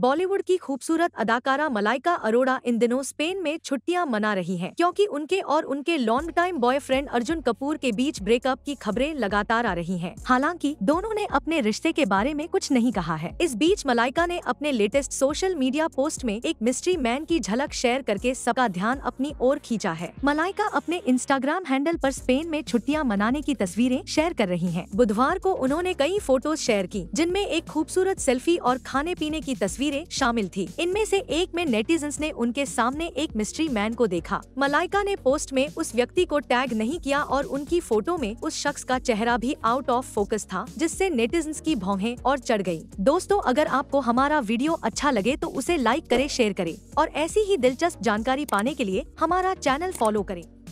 बॉलीवुड की खूबसूरत अदाकारा मलाइका अरोड़ा इन दिनों स्पेन में छुट्टियां मना रही हैं क्योंकि उनके और उनके long time boyfriend Arjun Kapoor के बीच ब्रेकअप की खबरें लगातार आ रही हैं। हालांकि दोनों ने अपने रिश्ते के बारे में कुछ नहीं कहा है इस बीच मलाइका ने अपने लेटेस्ट सोशल मीडिया पोस्ट में एक मिस्ट्री मैन की झलक शेयर करके सबका ध्यान अपनी ओर खींचा है मलाइका अपने इंस्टाग्राम हैंडल आरोप स्पेन में छुट्टियाँ मनाने की तस्वीरें शेयर कर रही है बुधवार को उन्होंने कई फोटोज शेयर की जिनमें एक खूबसूरत सेल्फी और खाने पीने की तस्वीर तस्वीरें शामिल थी इनमें से एक में नेटिजन्स ने उनके सामने एक मिस्ट्री मैन को देखा मलाइका ने पोस्ट में उस व्यक्ति को टैग नहीं किया और उनकी फोटो में उस शख्स का चेहरा भी आउट ऑफ फोकस था जिससे नेटिजन्स की भौहें और चढ़ गयी दोस्तों अगर आपको हमारा वीडियो अच्छा लगे तो उसे लाइक करे शेयर करे और ऐसी ही दिलचस्प जानकारी पाने के लिए हमारा चैनल फॉलो करें